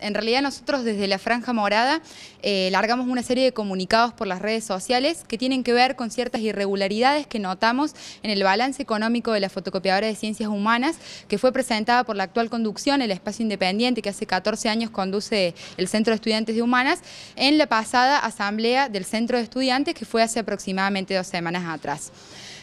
En realidad nosotros desde la Franja Morada eh, largamos una serie de comunicados por las redes sociales que tienen que ver con ciertas irregularidades que notamos en el balance económico de la fotocopiadora de ciencias humanas que fue presentada por la actual conducción, el espacio independiente que hace 14 años conduce el Centro de Estudiantes de Humanas, en la pasada asamblea del Centro de Estudiantes que fue hace aproximadamente dos semanas atrás.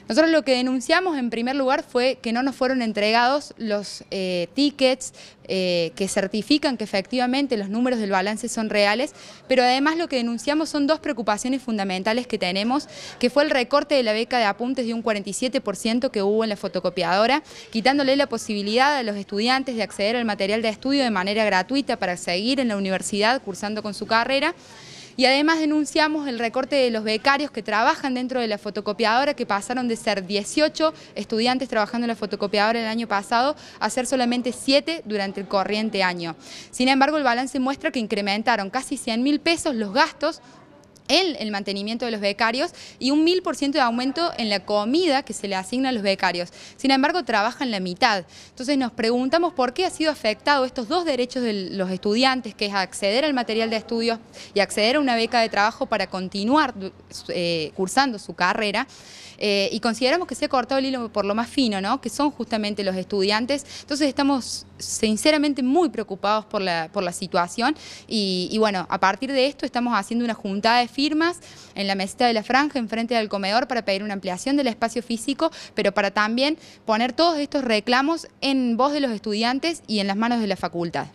Nosotros lo que denunciamos en primer lugar fue que no nos fueron entregados los eh, tickets eh, que certifican que efectivamente los números del balance son reales, pero además lo que denunciamos son dos preocupaciones fundamentales que tenemos, que fue el recorte de la beca de apuntes de un 47% que hubo en la fotocopiadora, quitándole la posibilidad a los estudiantes de acceder al material de estudio de manera gratuita para seguir en la universidad cursando con su carrera. Y además denunciamos el recorte de los becarios que trabajan dentro de la fotocopiadora, que pasaron de ser 18 estudiantes trabajando en la fotocopiadora el año pasado a ser solamente 7 durante el corriente año. Sin embargo, el balance muestra que incrementaron casi 100 mil pesos los gastos el mantenimiento de los becarios y un 1000% de aumento en la comida que se le asigna a los becarios. Sin embargo, trabajan la mitad. Entonces nos preguntamos por qué ha sido afectado estos dos derechos de los estudiantes, que es acceder al material de estudios y acceder a una beca de trabajo para continuar eh, cursando su carrera. Eh, y consideramos que se ha cortado el hilo por lo más fino, ¿no? que son justamente los estudiantes. Entonces estamos sinceramente muy preocupados por la, por la situación y, y bueno, a partir de esto estamos haciendo una juntada de firmas en la meseta de la franja, enfrente del comedor, para pedir una ampliación del espacio físico, pero para también poner todos estos reclamos en voz de los estudiantes y en las manos de la facultad.